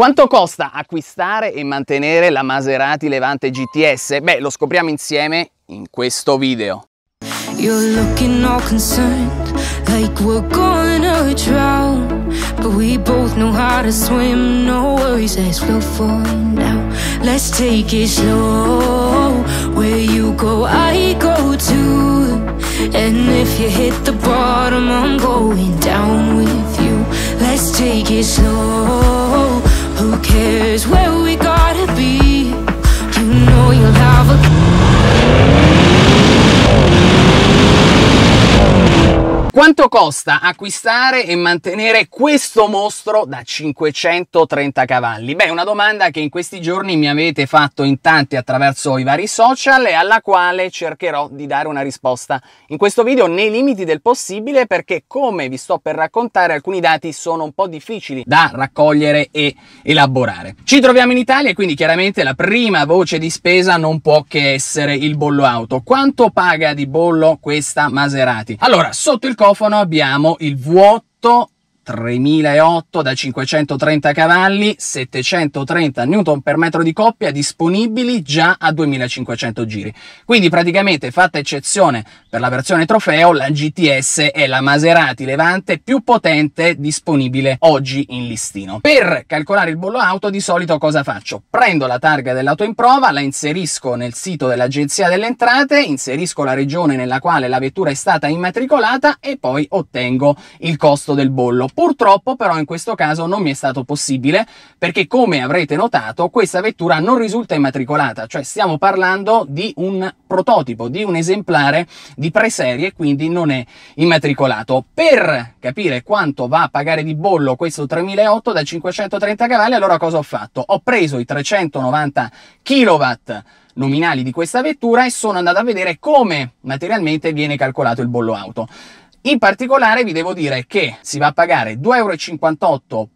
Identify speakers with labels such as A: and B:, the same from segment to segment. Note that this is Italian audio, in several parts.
A: Quanto costa acquistare e mantenere la Maserati Levante GTS? Beh, lo scopriamo insieme in questo video. You're looking all concerned, like we're gonna drown. But we both know how to swim, no worries as we'll find out. Let's take it slow, where you go, I go too. And if you hit the bottom, I'm going down with you. Let's take it slow. Who cares where we gotta be? You know you'll have a Quanto costa acquistare e mantenere questo mostro da 530 cavalli? Beh, una domanda che in questi giorni mi avete fatto in tanti attraverso i vari social e alla quale cercherò di dare una risposta in questo video nei limiti del possibile perché come vi sto per raccontare alcuni dati sono un po' difficili da raccogliere e elaborare. Ci troviamo in Italia e quindi chiaramente la prima voce di spesa non può che essere il bollo auto. Quanto paga di bollo questa Maserati? Allora, sotto il costo microfono abbiamo il vuoto 3008 da 530 cavalli, 730 Newton per metro di coppia disponibili già a 2500 giri. Quindi praticamente, fatta eccezione per la versione trofeo, la GTS è la Maserati Levante più potente disponibile oggi in listino. Per calcolare il bollo auto di solito cosa faccio? Prendo la targa dell'auto in prova, la inserisco nel sito dell'Agenzia delle Entrate, inserisco la regione nella quale la vettura è stata immatricolata e poi ottengo il costo del bollo Purtroppo però in questo caso non mi è stato possibile perché come avrete notato questa vettura non risulta immatricolata, cioè stiamo parlando di un prototipo, di un esemplare di preserie, quindi non è immatricolato. Per capire quanto va a pagare di bollo questo 3008 da 530 cavalli, allora cosa ho fatto? Ho preso i 390 kW nominali di questa vettura e sono andato a vedere come materialmente viene calcolato il bollo auto. In particolare vi devo dire che si va a pagare 2,58 euro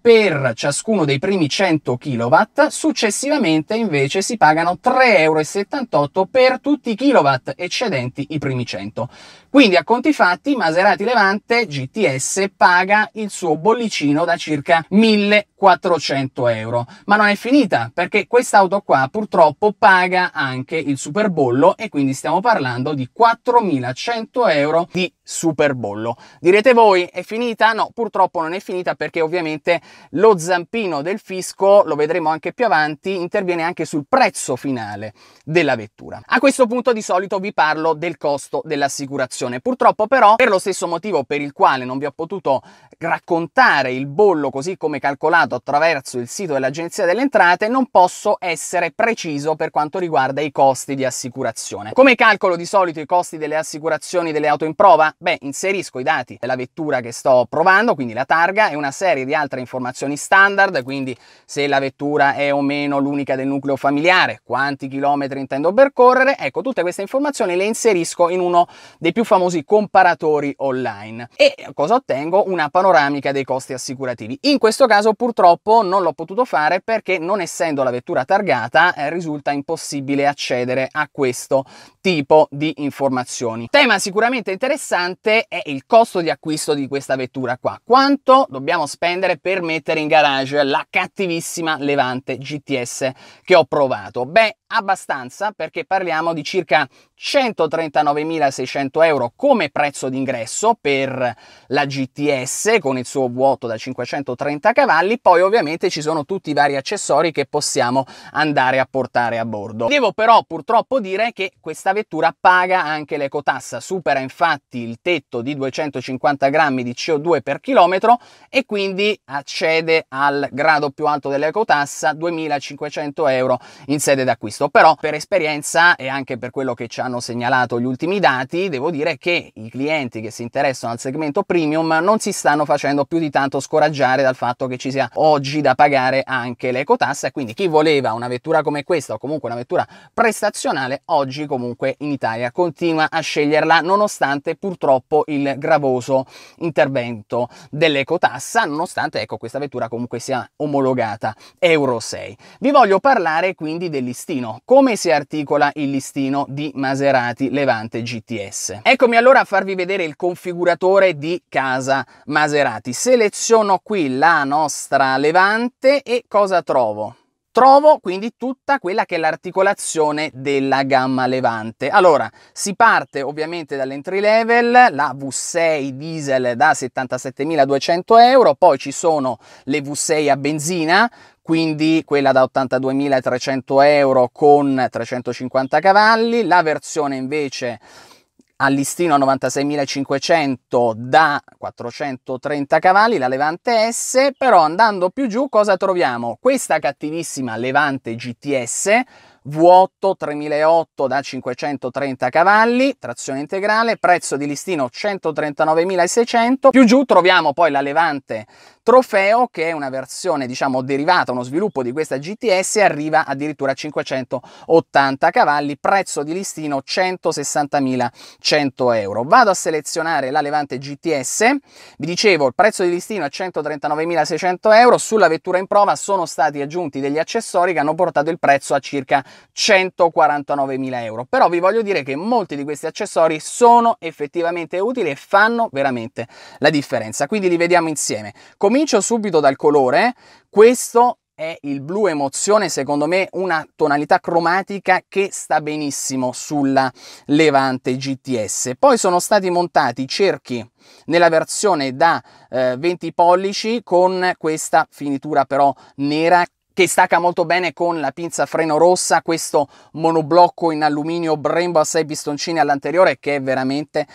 A: per ciascuno dei primi 100 kW, successivamente invece si pagano 3,78 euro per tutti i kW eccedenti i primi 100. Quindi a conti fatti Maserati Levante GTS paga il suo bollicino da circa 1400 euro. Ma non è finita perché quest'auto qua purtroppo paga anche il superbollo e quindi stiamo parlando di 4100 euro di superbollo. Direte voi è finita? No, purtroppo non è finita perché ovviamente lo zampino del fisco, lo vedremo anche più avanti, interviene anche sul prezzo finale della vettura. A questo punto di solito vi parlo del costo dell'assicurazione. Purtroppo però, per lo stesso motivo per il quale non vi ho potuto raccontare il bollo così come calcolato attraverso il sito dell'Agenzia delle Entrate, non posso essere preciso per quanto riguarda i costi di assicurazione. Come calcolo di solito i costi delle assicurazioni delle auto in prova? Beh, inserisco i dati della vettura che sto provando, quindi la targa e una serie di altre informazioni informazioni standard, quindi se la vettura è o meno l'unica del nucleo familiare, quanti chilometri intendo percorrere, ecco tutte queste informazioni le inserisco in uno dei più famosi comparatori online e cosa ottengo? Una panoramica dei costi assicurativi. In questo caso purtroppo non l'ho potuto fare perché non essendo la vettura targata eh, risulta impossibile accedere a questo tipo di informazioni. Tema sicuramente interessante è il costo di acquisto di questa vettura qua. Quanto dobbiamo spendere per mettere in garage la cattivissima Levante GTS che ho provato? Beh, abbastanza perché parliamo di circa 139.600 euro come prezzo d'ingresso per la GTS con il suo vuoto da 530 cavalli, poi ovviamente ci sono tutti i vari accessori che possiamo andare a portare a bordo. Devo però purtroppo dire che questa vettura paga anche l'ecotassa, supera infatti il tetto di 250 grammi di CO2 per chilometro e quindi accede al grado più alto dell'ecotassa 2.500 euro in sede d'acquisto, però per esperienza e anche per quello che ci ha hanno segnalato gli ultimi dati, devo dire che i clienti che si interessano al segmento premium non si stanno facendo più di tanto scoraggiare dal fatto che ci sia oggi da pagare anche l'ecotassa, quindi chi voleva una vettura come questa o comunque una vettura prestazionale oggi comunque in Italia continua a sceglierla nonostante purtroppo il gravoso intervento dell'ecotassa, nonostante ecco questa vettura comunque sia omologata Euro 6. Vi voglio parlare quindi del listino, come si articola il listino di Maserati Maserati Levante GTS. Eccomi allora a farvi vedere il configuratore di casa Maserati. Seleziono qui la nostra Levante e cosa trovo? trovo quindi tutta quella che è l'articolazione della gamma levante. Allora, si parte ovviamente dall'entry level, la V6 diesel da 77.200 euro, poi ci sono le V6 a benzina quindi quella da 82.300 euro con 350 cavalli, la versione invece al listino a 96.500 da 430 cavalli, la Levante S, però andando più giù cosa troviamo? Questa cattivissima Levante GTS vuoto 8 3008 da 530 cavalli, trazione integrale, prezzo di listino 139.600. Più giù troviamo poi la Levante Trofeo, che è una versione diciamo derivata, uno sviluppo di questa GTS, arriva addirittura a 580 cavalli, prezzo di listino 160.100 euro. Vado a selezionare la Levante GTS, vi dicevo il prezzo di listino è 139.600 euro, sulla vettura in prova sono stati aggiunti degli accessori che hanno portato il prezzo a circa 149.000 euro, però vi voglio dire che molti di questi accessori sono effettivamente utili e fanno veramente la differenza, quindi li vediamo insieme. Comin Comincio subito dal colore, questo è il blu emozione, secondo me una tonalità cromatica che sta benissimo sulla Levante GTS. Poi sono stati montati cerchi nella versione da eh, 20 pollici con questa finitura però nera che stacca molto bene con la pinza freno rossa, questo monoblocco in alluminio Brembo a 6 pistoncini all'anteriore che è veramente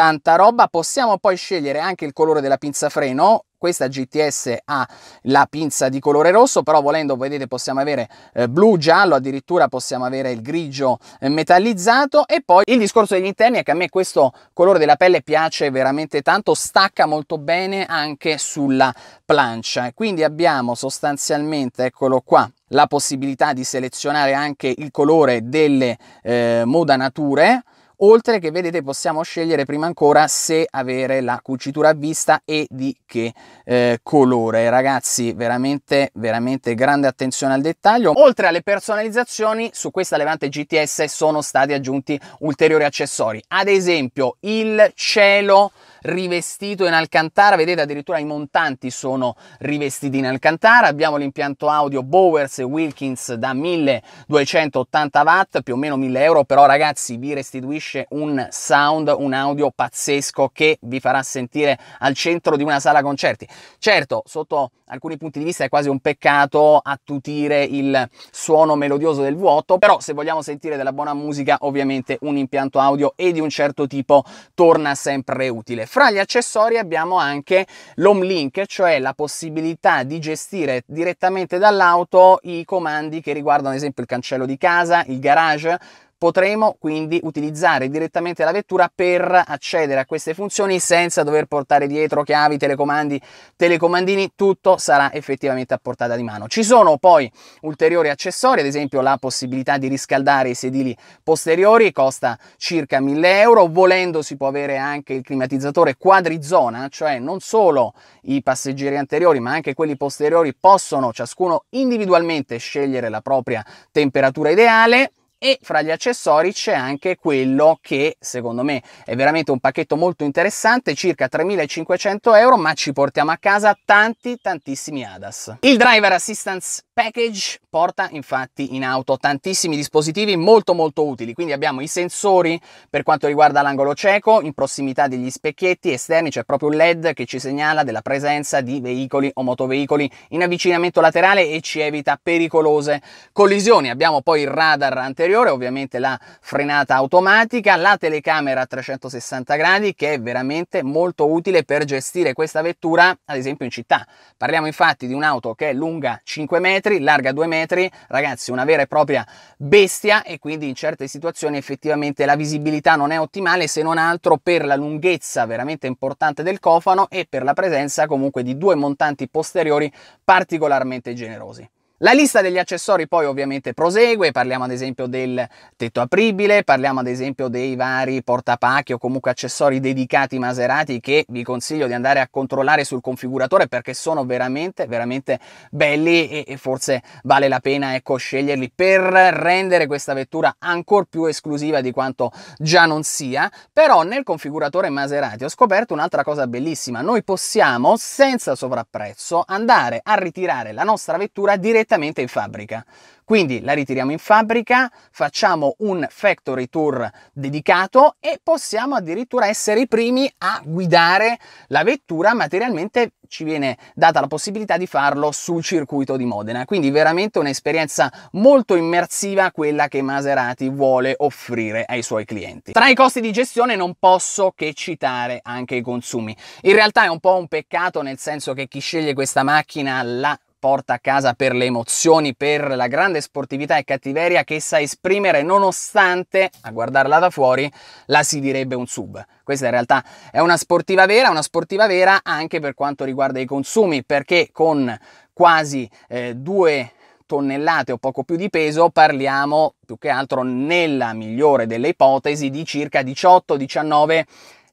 A: tanta roba. Possiamo poi scegliere anche il colore della pinza freno. Questa GTS ha la pinza di colore rosso, però volendo, vedete, possiamo avere eh, blu, giallo, addirittura possiamo avere il grigio eh, metallizzato. E poi il discorso degli interni è che a me questo colore della pelle piace veramente tanto, stacca molto bene anche sulla plancia. Quindi abbiamo sostanzialmente, eccolo qua, la possibilità di selezionare anche il colore delle eh, nature oltre che vedete possiamo scegliere prima ancora se avere la cucitura a vista e di che eh, colore ragazzi veramente veramente grande attenzione al dettaglio oltre alle personalizzazioni su questa levante gts sono stati aggiunti ulteriori accessori ad esempio il cielo rivestito in Alcantara, vedete addirittura i montanti sono rivestiti in Alcantara, abbiamo l'impianto audio Bowers e Wilkins da 1280 watt, più o meno 1000 euro, però ragazzi vi restituisce un sound, un audio pazzesco che vi farà sentire al centro di una sala concerti. Certo, sotto alcuni punti di vista è quasi un peccato attutire il suono melodioso del vuoto, però se vogliamo sentire della buona musica ovviamente un impianto audio e di un certo tipo torna sempre utile. Fra gli accessori abbiamo anche l'home link, cioè la possibilità di gestire direttamente dall'auto i comandi che riguardano ad esempio il cancello di casa, il garage, Potremo quindi utilizzare direttamente la vettura per accedere a queste funzioni senza dover portare dietro chiavi, telecomandi, telecomandini, tutto sarà effettivamente a portata di mano. Ci sono poi ulteriori accessori, ad esempio la possibilità di riscaldare i sedili posteriori, costa circa 1000 euro, volendo si può avere anche il climatizzatore quadrizona, cioè non solo i passeggeri anteriori ma anche quelli posteriori possono ciascuno individualmente scegliere la propria temperatura ideale e fra gli accessori c'è anche quello che secondo me è veramente un pacchetto molto interessante, circa 3.500 euro, ma ci portiamo a casa tanti tantissimi ADAS. Il driver assistance package porta infatti in auto tantissimi dispositivi molto molto utili, quindi abbiamo i sensori per quanto riguarda l'angolo cieco, in prossimità degli specchietti esterni c'è proprio un LED che ci segnala della presenza di veicoli o motoveicoli in avvicinamento laterale e ci evita pericolose collisioni. Abbiamo poi il radar anteriore, ovviamente la frenata automatica, la telecamera a 360 gradi che è veramente molto utile per gestire questa vettura ad esempio in città. Parliamo infatti di un'auto che è lunga 5 metri metri, larga 2 metri, ragazzi una vera e propria bestia e quindi in certe situazioni effettivamente la visibilità non è ottimale se non altro per la lunghezza veramente importante del cofano e per la presenza comunque di due montanti posteriori particolarmente generosi. La lista degli accessori poi ovviamente prosegue, parliamo ad esempio del tetto apribile, parliamo ad esempio dei vari portapacchi o comunque accessori dedicati Maserati che vi consiglio di andare a controllare sul configuratore perché sono veramente veramente belli e, e forse vale la pena ecco, sceglierli per rendere questa vettura ancora più esclusiva di quanto già non sia, però nel configuratore Maserati ho scoperto un'altra cosa bellissima, noi possiamo senza sovrapprezzo andare a ritirare la nostra vettura direttamente direttamente in fabbrica. Quindi la ritiriamo in fabbrica, facciamo un factory tour dedicato e possiamo addirittura essere i primi a guidare la vettura materialmente ci viene data la possibilità di farlo sul circuito di Modena. Quindi veramente un'esperienza molto immersiva quella che Maserati vuole offrire ai suoi clienti. Tra i costi di gestione non posso che citare anche i consumi. In realtà è un po' un peccato nel senso che chi sceglie questa macchina la porta a casa per le emozioni, per la grande sportività e cattiveria che sa esprimere nonostante, a guardarla da fuori, la si direbbe un sub. Questa in realtà è una sportiva vera, una sportiva vera anche per quanto riguarda i consumi, perché con quasi eh, due tonnellate o poco più di peso, parliamo più che altro nella migliore delle ipotesi di circa 18-19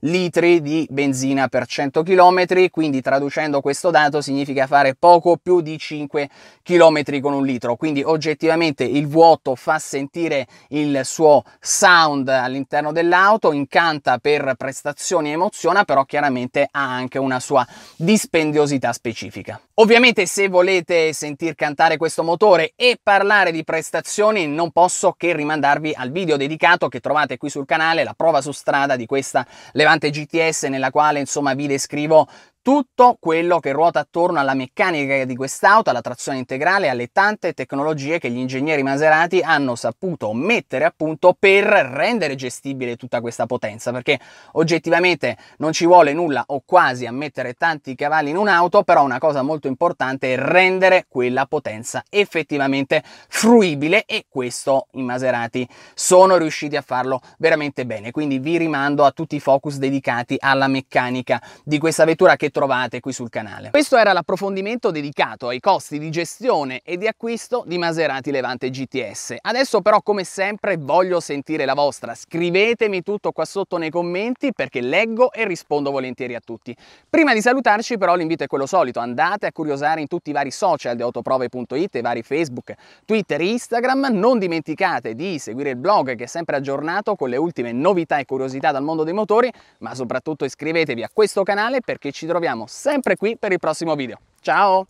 A: litri di benzina per 100 km, quindi traducendo questo dato significa fare poco più di 5 km con un litro, quindi oggettivamente il vuoto fa sentire il suo sound all'interno dell'auto, incanta per prestazioni e emoziona, però chiaramente ha anche una sua dispendiosità specifica. Ovviamente se volete sentir cantare questo motore e parlare di prestazioni non posso che rimandarvi al video dedicato che trovate qui sul canale, la prova su strada di questa levata Levante GTS nella quale insomma vi descrivo tutto quello che ruota attorno alla meccanica di quest'auto, alla trazione integrale, alle tante tecnologie che gli ingegneri Maserati hanno saputo mettere a punto per rendere gestibile tutta questa potenza, perché oggettivamente non ci vuole nulla o quasi a mettere tanti cavalli in un'auto, però una cosa molto importante è rendere quella potenza effettivamente fruibile e questo i Maserati sono riusciti a farlo veramente bene. Quindi vi rimando a tutti i focus dedicati alla meccanica di questa vettura che trovate qui sul canale. Questo era l'approfondimento dedicato ai costi di gestione e di acquisto di Maserati Levante GTS. Adesso però come sempre voglio sentire la vostra, scrivetemi tutto qua sotto nei commenti perché leggo e rispondo volentieri a tutti. Prima di salutarci però l'invito è quello solito, andate a curiosare in tutti i vari social di autoprove.it, i vari Facebook, Twitter, Instagram, non dimenticate di seguire il blog che è sempre aggiornato con le ultime novità e curiosità dal mondo dei motori, ma soprattutto iscrivetevi a questo canale perché ci troverete troviamo sempre qui per il prossimo video. Ciao!